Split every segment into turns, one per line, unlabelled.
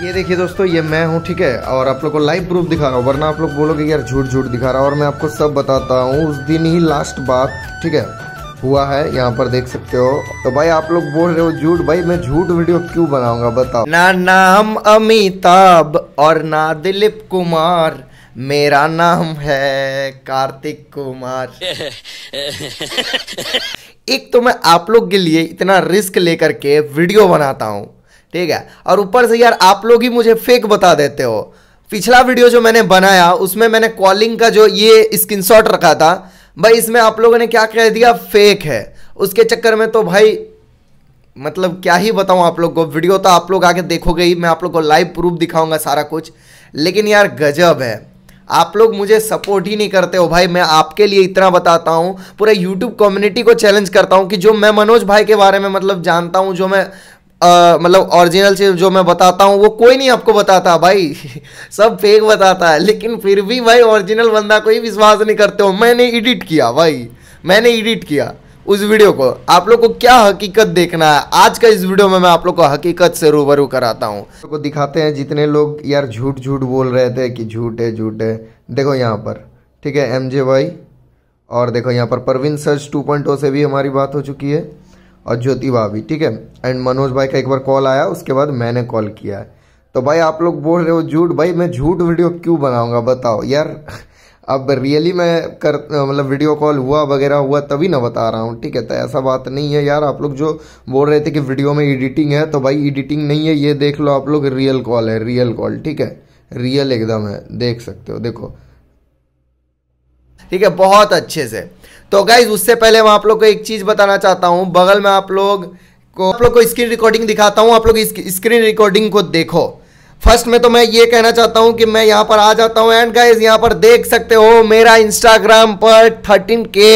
ये देखिए दोस्तों ये मैं हूँ ठीक है और आप लोग को लाइव प्रूफ दिखा रहा हूँ वरना आप लोग बोलोगे यार झूठ झूठ दिखा रहा हूँ और मैं आपको सब बताता हूँ उस दिन ही लास्ट बात ठीक है हुआ है यहाँ पर देख सकते हो तो भाई आप लोग बोल रहे हो झूठ भाई मैं झूठ वीडियो क्यों बनाऊंगा बताओ ना नाम अमिताभ और ना दिलीप कुमार मेरा नाम है कार्तिक कुमार एक तो मैं आप लोग के लिए इतना रिस्क लेकर के वीडियो बनाता हूँ ठीक है और ऊपर से यार आप लोग ही मुझे फेक बता देते हो पिछला वीडियो जो मैंने बनाया उसमें मैंने कॉलिंग का जो ये स्क्रीनशॉट रखा था भाई इसमें आप लोगों ने क्या कह दिया फेक है उसके चक्कर में तो भाई मतलब क्या ही बताऊं आप लोग को वीडियो तो आप लोग आके देखोगे ही मैं आप लोग को लाइव प्रूफ दिखाऊंगा सारा कुछ लेकिन यार गजब है आप लोग मुझे सपोर्ट ही नहीं करते हो भाई मैं आपके लिए इतना बताता हूँ पूरे यूट्यूब कम्युनिटी को चैलेंज करता हूँ कि जो मैं मनोज भाई के बारे में मतलब जानता हूँ जो मैं मतलब ओरिजिनल चीज़ जो मैं बताता हूँ वो कोई नहीं आपको बताता भाई सब फेक बताता है लेकिन फिर भी भाई ओरिजिनल बंदा कोई विश्वास नहीं करते हो मैंने एडिट किया भाई मैंने एडिट किया उस वीडियो को आप लोग को क्या हकीकत देखना है आज का इस वीडियो में मैं आप लोग को हकीकत से रूबरू कराता हूँ को दिखाते हैं जितने लोग यार झूठ झूठ बोल रहे थे कि झूठ है झूठ है देखो यहाँ पर ठीक है एम भाई और देखो यहाँ पर परवीन सर्च ओ से भी हमारी बात हो चुकी है और ज्योति भाभी ठीक है एंड मनोज भाई का एक बार कॉल आया उसके बाद मैंने कॉल किया है तो भाई आप लोग बोल रहे हो झूठ भाई मैं झूठ वीडियो क्यों बनाऊंगा बताओ यार अब रियली मैं कर मतलब वीडियो कॉल हुआ वगैरह हुआ तभी ना बता रहा हूँ ठीक है तो ऐसा बात नहीं है यार आप लोग जो बोल रहे थे कि वीडियो में एडिटिंग है तो भाई एडिटिंग नहीं है ये देख लो आप लोग रियल कॉल है रियल कॉल ठीक है रियल एकदम है देख सकते हो देखो ठीक है बहुत अच्छे से तो गाइज उससे पहले मैं आप लोग को एक चीज़ बताना चाहता हूँ बगल में आप लोग को आप लोग को स्क्रीन रिकॉर्डिंग दिखाता हूँ आप लोग स्क्रीन रिकॉर्डिंग को देखो फर्स्ट में तो मैं ये कहना चाहता हूँ कि मैं यहाँ पर आ जाता हूँ एंड गाइज यहाँ पर देख सकते हो मेरा इंस्टाग्राम पर के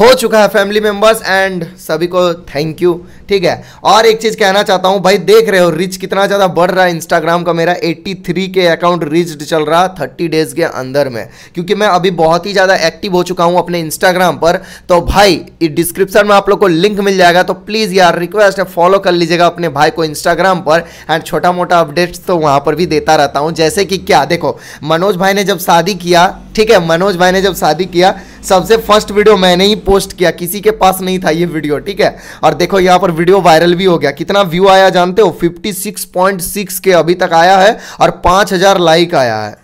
हो चुका है फैमिली मेम्बर्स एंड सभी को थैंक यू ठीक है और एक चीज़ कहना चाहता हूँ भाई देख रहे हो रिच कितना ज़्यादा बढ़ रहा है इंस्टाग्राम का मेरा के अकाउंट रिच चल रहा थर्टी डेज के अंदर में क्योंकि मैं अभी बहुत ही ज़्यादा एक्टिव हो चुका हूँ अपने इंस्टाग्राम पर तो भाई डिस्क्रिप्शन में आप लोग को लिंक मिल जाएगा तो प्लीज़ यार रिक्वेस्ट है फॉलो कर लीजिएगा अपने भाई को इंस्टाग्राम पर एंड छोटा मोटा अपडेट्स तो वहाँ पर भी देता रहता हूँ जैसे कि क्या देखो मनोज भाई ने जब शादी किया ठीक है मनोज भाई ने जब शादी किया सबसे फर्स्ट वीडियो मैंने ही पोस्ट किया किसी के पास नहीं था ये वीडियो ठीक है और देखो यहाँ पर वीडियो वायरल भी हो गया कितना व्यू आया जानते हो 56.6 के अभी तक आया है और 5000 लाइक आया है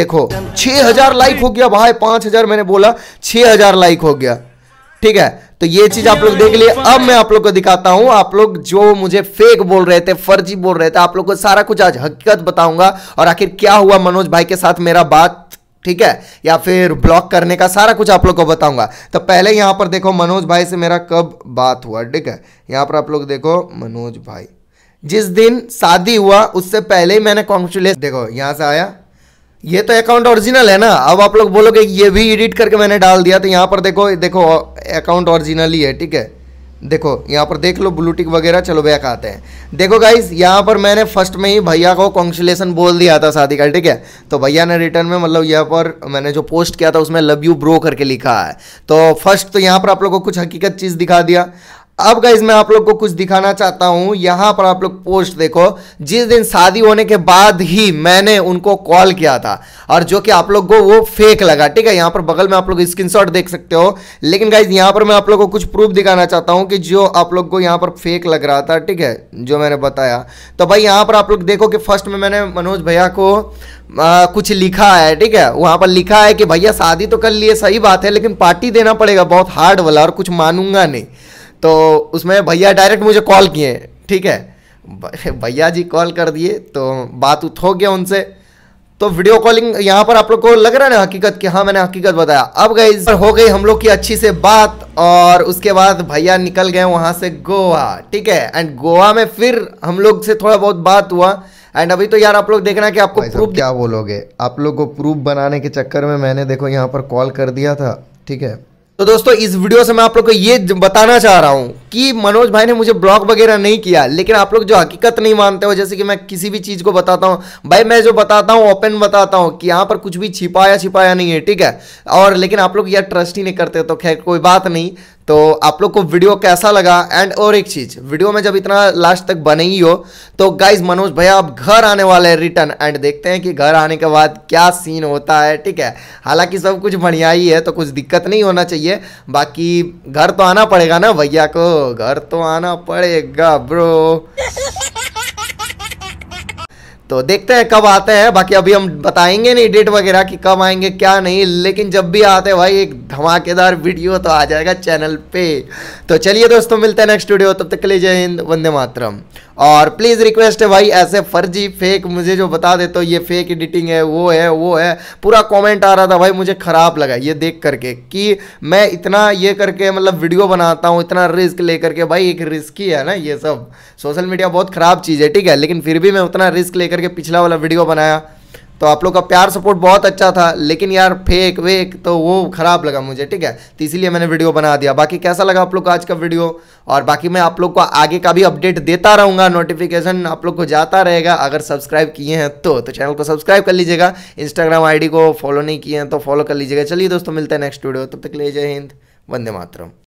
देखो 6000 लाइक हो गया भाई 5000 मैंने बोला 6000 लाइक हो गया ठीक है तो ये चीज आप लोग देख लिए अब मैं आप लोग को दिखाता हूं आप लोग जो मुझे फेक बोल रहे थे फर्जी बोल रहे थे आप लोग को सारा कुछ आज हकीकत बताऊंगा और आखिर क्या हुआ मनोज भाई के साथ मेरा बात ठीक है या फिर ब्लॉक करने का सारा कुछ आप लोग को बताऊंगा तो पहले यहां पर देखो मनोज भाई से मेरा कब बात हुआ ठीक है यहां पर आप लोग देखो मनोज भाई जिस दिन शादी हुआ उससे पहले मैंने कॉन्ग्रेचुलेस देखो यहां से आया ये तो अकाउंट ओरिजिनल है ना अब आप लोग बोलोगे ये भी एडिट करके मैंने डाल दिया तो यहाँ पर देखो देखो अकाउंट ओरिजिनल ही है ठीक है देखो यहाँ पर देख लो ब्लूटिक वगैरह चलो बैक आते हैं देखो गाइज यहाँ पर मैंने फर्स्ट में ही भैया को कॉन्ग्रेचुलेसन बोल दिया था शादी का ठीक है तो भैया ने रिटर्न में मतलब यहाँ पर मैंने जो पोस्ट किया था उसमें लव यू ब्रो करके लिखा है तो फर्स्ट तो यहाँ पर आप लोग को कुछ हकीकत चीज़ दिखा दिया अब गाइज मैं आप लोग को कुछ दिखाना चाहता हूँ यहाँ पर आप लोग पोस्ट देखो जिस दिन शादी होने के बाद ही मैंने उनको कॉल किया था और जो कि आप लोग को वो फेक लगा ठीक है यहाँ पर बगल में आप लोग स्क्रीनशॉट देख सकते हो लेकिन गाइज यहाँ पर मैं आप लोग को कुछ प्रूफ दिखाना चाहता हूँ कि जो आप लोग को यहाँ पर फेक लग रहा था ठीक है जो मैंने बताया तो भाई यहाँ पर आप लोग देखो कि फर्स्ट में मैंने मनोज भैया को आ, कुछ लिखा है ठीक है वहाँ पर लिखा है कि भैया शादी तो कर लिए सही बात है लेकिन पार्टी देना पड़ेगा बहुत हार्ड वाला और कुछ मानूंगा नहीं तो उसमें भैया डायरेक्ट मुझे कॉल किए ठीक है भैया जी कॉल कर दिए तो बात उत हो गया उनसे तो वीडियो कॉलिंग यहाँ पर आप लोग को लग रहा है ना हकीकत कि हाँ मैंने हकीकत बताया अब गई हो गई हम लोग की अच्छी से बात और उसके बाद भैया निकल गए वहाँ से गोवा ठीक है एंड गोवा में फिर हम लोग से थोड़ा बहुत बात हुआ एंड अभी तो यार आप लोग देखना कि आपको प्रूफ क्या बोलोगे आप लोग को प्रूफ बनाने के चक्कर में मैंने देखो यहाँ पर कॉल कर दिया था ठीक है तो दोस्तों इस वीडियो से मैं आप लोग को ये बताना चाह रहा हूँ कि मनोज भाई ने मुझे ब्लॉग वगैरह नहीं किया लेकिन आप लोग जो हकीकत नहीं मानते हो जैसे कि मैं किसी भी चीज़ को बताता हूँ भाई मैं जो बताता हूँ ओपन बताता हूँ कि यहाँ पर कुछ भी छिपाया छिपाया नहीं है ठीक है और लेकिन आप लोग यह ट्रस्ट ही नहीं करते तो खैर कोई बात नहीं तो आप लोग को वीडियो कैसा लगा एंड और एक चीज़ वीडियो में जब इतना लास्ट तक बने ही हो तो गाइज मनोज भैया आप घर आने वाले हैं रिटर्न एंड देखते हैं कि घर आने के बाद क्या सीन होता है ठीक है हालांकि सब कुछ बढ़िया ही है तो कुछ दिक्कत नहीं होना चाहिए बाकी घर तो आना पड़ेगा ना भैया को घर तो आना पड़ेगा ब्रो तो देखते हैं कब आते हैं बाकी अभी हम बताएंगे नहीं डेट वगैरह कि कब आएंगे क्या नहीं लेकिन जब भी आते हैं भाई एक धमाकेदार वीडियो तो आ जाएगा चैनल पे तो चलिए दोस्तों मिलते हैं नेक्स्ट वीडियो तब तक के लिए जय हिंद वंदे मातरम और प्लीज़ रिक्वेस्ट है भाई ऐसे फर्जी फेक मुझे जो बता दे तो ये फेक एडिटिंग है वो है वो है पूरा कमेंट आ रहा था भाई मुझे ख़राब लगा ये देख करके कि मैं इतना ये करके मतलब वीडियो बनाता हूँ इतना रिस्क लेकर के भाई एक रिस्की है ना ये सब सोशल मीडिया बहुत ख़राब चीज़ है ठीक है लेकिन फिर भी मैं उतना रिस्क लेकर के पिछला वाला वीडियो बनाया तो आप लोग का प्यार सपोर्ट बहुत अच्छा था लेकिन यार फेक वेक तो वो ख़राब लगा मुझे ठीक है तो इसीलिए मैंने वीडियो बना दिया बाकी कैसा लगा आप लोग का आज का वीडियो और बाकी मैं आप लोग को आगे का भी अपडेट देता रहूंगा नोटिफिकेशन आप लोग को जाता रहेगा अगर सब्सक्राइब किए हैं तो, तो चैनल को सब्सक्राइब कर लीजिएगा इंस्टाग्राम आईडी को फॉलो नहीं किए हैं तो फॉलो कर लीजिएगा चलिए दोस्तों मिलते हैं नेक्स्ट वीडियो तब तक ले जय हिंद वंदे मातरम